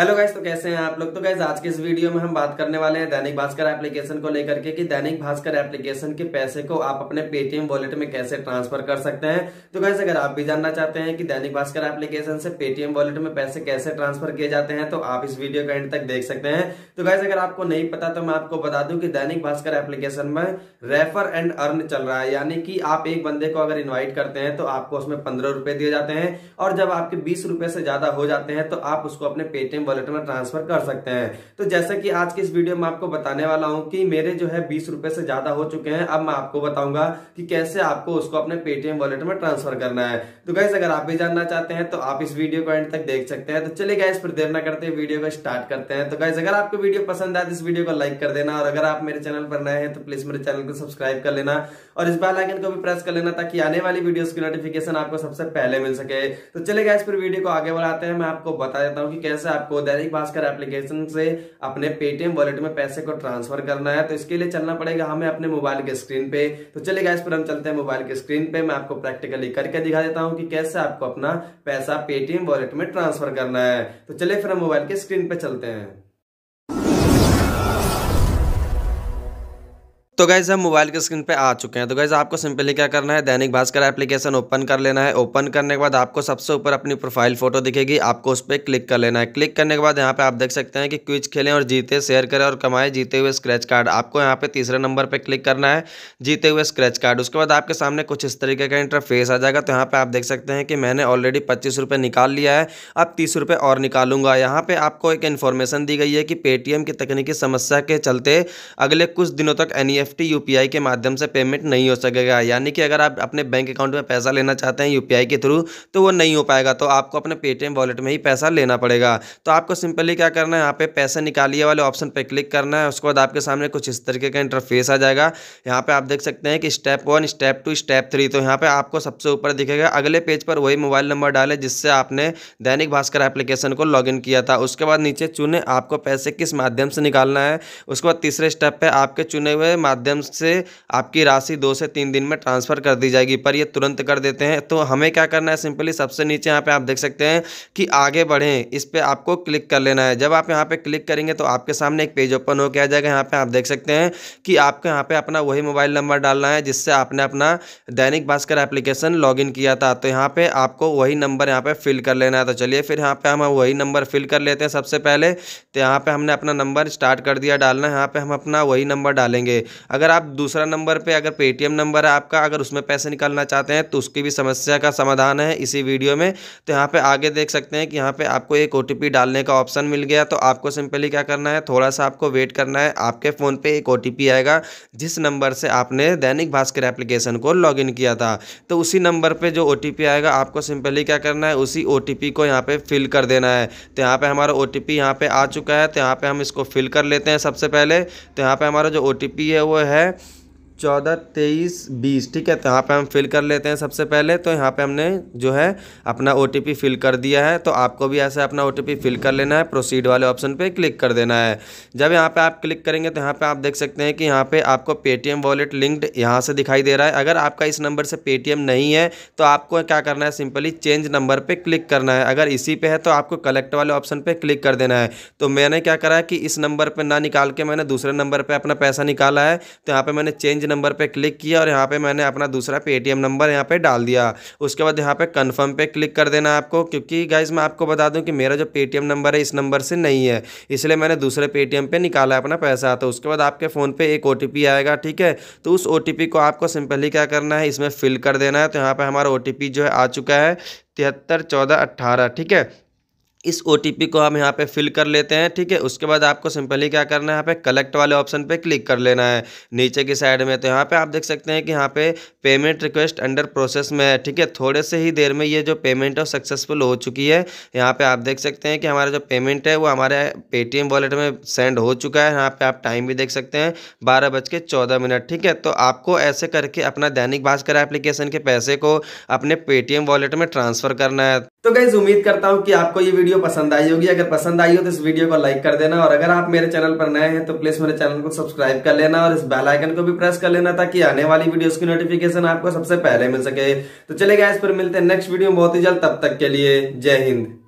hello guys तो कैसे हैं आप लोग तो गाइस आज के इस वीडियो में हम बात करने वाले हैं दैनिक भास्कर एप्लीकेशन को लेकर के कि दैनिक भास्कर एप्लीकेशन के पैसे को आप अपने पेटीएम वॉलेट में कैसे ट्रांसफर कर सकते हैं तो गाइस अगर आप भी जानना चाहते हैं कि दैनिक भास्कर एप्लीकेशन से पेटीएम वॉलेट में पैसे कैसे ट्रांसफर किए जाते हैं तो आप इस वीडियो का एंड तक देख सकते हैं तो गाइज अगर आपको नहीं पता तो मैं आपको बता दूं कि दैनिक भास्कर एप्लीकेशन में रेफर एंड अर्न चल रहा है यानी कि आप एक बंदे को अगर इन्वाइट करते हैं तो आपको उसमें पंद्रह दिए जाते हैं और जब आपके बीस से ज्यादा हो जाते हैं तो आप उसको अपने पेटीएम वॉलेट में ट्रांसफर कर सकते हैं तो जैसा कि आज के इस वीडियो में आपको बताने वाला हूँ कि मेरे जो है बीस रुपए से ज्यादा हो चुके हैं अब मैं आपको बताऊंगा कि कैसे आपको उसको अपने पेटीएम वॉलेट में ट्रांसफर करना है तो गैस अगर आप भी जानना चाहते हैं तो आप इस वीडियो को एंड तक देख सकते हैं तो चलिए गैस फिर देर ना करते वीडियो को स्टार्ट करते हैं तो गैस अगर आपको वीडियो पसंद आए तो इस वीडियो को लाइक कर देना और अगर आप मेरे चैनल पर नए हैं तो प्लीज मेरे चैनल को सब्सक्राइब कर लेना और इस बेल आइकन को भी प्रेस कर लेना ताकि आने वाली वीडियो की नोटिफिकेशन आपको सबसे पहले मिल सके तो चले गए इस पर वीडियो को आगे बढ़ाते हैं मैं आपको बता देता हूँ कि कैसे आप आपको दैनिक भास्कर एप्लीकेशन से अपने पेटीएम वॉलेट में पैसे को ट्रांसफर करना है तो इसके लिए चलना पड़ेगा हमें अपने मोबाइल के स्क्रीन पे तो चलेगा गाइस पर हम चलते हैं मोबाइल के स्क्रीन पे मैं आपको प्रैक्टिकली करके दिखा देता हूँ कि कैसे आपको अपना पैसा पेटीएम वॉलेट में ट्रांसफर करना है तो चलिए फिर हम मोबाइल के स्क्रीन पे चलते हैं तो गाइज हम मोबाइल के स्क्रीन पे आ चुके हैं तो गाइज़ आपको सिंपली क्या करना है दैनिक भास्कर एप्लीकेशन ओपन कर लेना है ओपन करने के बाद आपको सबसे ऊपर अपनी प्रोफाइल फोटो दिखेगी आपको उस पर क्लिक कर लेना है क्लिक करने के बाद यहाँ पे आप देख सकते हैं कि क्विज खेलें और जीते शेयर करें और कमाएं जीते हुए स्क्रैच कार्ड आपको यहाँ पे तीसरे नंबर पर क्लिक करना है जीते हुए स्क्रैच कार्ड उसके बाद आपके सामने कुछ इस तरीके का इंटरफेस आ जाएगा तो यहाँ पर आप देख सकते हैं कि मैंने ऑलरेडी पच्चीस रुपये निकाल लिया है अब तीस रुपये और निकालूंगा यहाँ पर आपको एक इन्फॉर्मेशन दी गई है कि पेटीएम की तकनीकी समस्या के चलते अगले कुछ दिनों तक एन एनईएफटी यूपीआई के माध्यम से पेमेंट नहीं हो सकेगा यानी कि अगर आप अपने बैंक अकाउंट में पैसा लेना चाहते हैं यूपीआई के थ्रू तो वो नहीं हो पाएगा तो आपको अपने पेटीएम वॉलेट में ही पैसा लेना पड़ेगा तो आपको सिंपली क्या करना है यहाँ पे पैसे निकालिए वाले ऑप्शन पर क्लिक करना है उसके बाद आपके सामने कुछ इस तरीके का इंटरफेस आ जाएगा यहाँ पर आप देख सकते हैं कि step one step two step three तो यहाँ पर आपको सबसे ऊपर दिखेगा अगले पेज पर वही मोबाइल नंबर डाले जिससे आपने दैनिक भास्कर एप्लीकेशन को लॉग किया था उसके बाद नीचे चुने आपको पैसे किस माध्यम से निकालना है उसके बाद तीसरे स्टेप पर आपके चुने हुए माध्यम माध्यम से आपकी राशि दो से तीन दिन में ट्रांसफ़र कर दी जाएगी पर ये तुरंत कर देते हैं तो हमें क्या करना है सिंपली सबसे नीचे यहाँ पे आप देख सकते हैं कि आगे बढ़ें इस पर आपको क्लिक कर लेना है जब आप यहाँ पर क्लिक करेंगे तो आपके सामने एक पेज ओपन होकर आ जाएगा यहाँ पर आप देख सकते हैं कि आपको यहाँ पर अपना वही मोबाइल नंबर डालना है जिससे आपने अपना दैनिक भास्कर एप्लीकेशन लॉग किया था तो यहाँ पर आपको वही नंबर यहाँ पर फिल कर लेना है तो चलिए फिर यहाँ पर हम वही नंबर फिल कर लेते हैं सबसे पहले तो यहाँ पर हमने अपना नंबर स्टार्ट कर दिया डालना है यहाँ पर हम अपना वही नंबर डालेंगे अगर आप दूसरा नंबर पे अगर पेटीएम नंबर है आपका अगर उसमें पैसे निकालना चाहते हैं तो उसकी भी समस्या का समाधान है इसी वीडियो में तो यहाँ पर आगे देख सकते हैं कि यहाँ पर आपको एक ओ डालने का ऑप्शन मिल गया तो आपको सिंपली क्या करना है थोड़ा सा आपको वेट करना है आपके फ़ोन पर एक ओ आएगा जिस नंबर से आपने दैनिक भास्कर एप्लीकेशन को लॉग किया था तो उसी नंबर पर जो ओ आएगा आपको सिंपली क्या करना है उसी ओ को यहाँ पर फिल कर देना है तो यहाँ पर हमारा ओ टी यहाँ पे आ चुका है तो यहाँ पे हम इसको फिल कर लेते हैं सबसे पहले तो यहाँ पे हमारा जो ओ है वो वो है चौदह तेईस बीस ठीक है तो यहाँ पे हम फिल कर लेते हैं सबसे पहले तो यहाँ पे हमने जो है अपना ओ फिल कर दिया है तो आपको भी ऐसे अपना ओ फिल कर लेना है प्रोसीड वाले ऑप्शन पे क्लिक कर देना है जब यहाँ पे आप क्लिक करेंगे तो यहाँ पे आप देख सकते हैं कि यहाँ पे आपको पेटीएम वॉलेट लिंक्ड यहाँ से दिखाई दे रहा है अगर आपका इस नंबर से पेटीएम नहीं है तो आपको क्या करना है सिंपली चेंज नंबर पर क्लिक करना है अगर इसी पर है तो आपको कलेक्ट वाले ऑप्शन पर क्लिक कर देना है तो मैंने क्या करा है कि इस नंबर पर ना निकाल के मैंने दूसरे नंबर पर अपना पैसा निकाला है तो यहाँ पर मैंने चेंज नंबर पर क्लिक किया और यहाँ पर मैंने अपना दूसरा पेटीएम नंबर यहाँ पर डाल दिया उसके बाद यहाँ पर कन्फर्म पर क्लिक कर देना आपको क्योंकि गाइज मैं आपको बता दूँ कि मेरा जो पेटीएम नंबर है इस नंबर से नहीं है इसलिए मैंने दूसरे पेटीएम पर निकाला अपना पैसा तो उसके बाद आपके फ़ोन पर एक ओ आएगा ठीक है तो उस ओ को आपको सिंपली क्या करना है इसमें फिल कर देना है तो यहाँ पर हमारा ओ जो है आ चुका है तिहत्तर चौदह अट्ठारह ठीक है इस ओ को हम यहाँ पे फिल कर लेते हैं ठीक है उसके बाद आपको सिंपली क्या करना है यहाँ पे कलेक्ट वाले ऑप्शन पे क्लिक कर लेना है नीचे की साइड में तो यहाँ पे आप देख सकते हैं कि यहाँ पे पेमेंट रिक्वेस्ट अंडर प्रोसेस में है ठीक है थोड़े से ही देर में ये जो पेमेंट है सक्सेसफुल हो चुकी है यहाँ पे आप देख सकते हैं कि हमारा जो पेमेंट है वो हमारे पेटीएम वॉलेट में सेंड हो चुका है यहाँ पर आप टाइम भी देख सकते हैं बारह बज के चौदह मिनट ठीक है तो आपको ऐसे करके अपना दैनिक भास्कर एप्लीकेशन के पैसे को अपने पेटीएम वॉलेट में ट्रांसफ़र करना है तो गैज़ उम्मीद करता हूँ कि आपको ये वीडियो वीडियो पसंद आई होगी अगर पसंद आई हो तो इस वीडियो को लाइक कर देना और अगर आप मेरे चैनल पर नए हैं तो प्लीज मेरे चैनल को सब्सक्राइब कर लेना और इस बेल आइकन को भी प्रेस कर लेना ताकि आने वाली वीडियोस की नोटिफिकेशन आपको सबसे पहले मिल सके तो चले गए इस पर मिलते हैं नेक्स्ट वीडियो में बहुत ही जल्द तब तक के लिए जय हिंद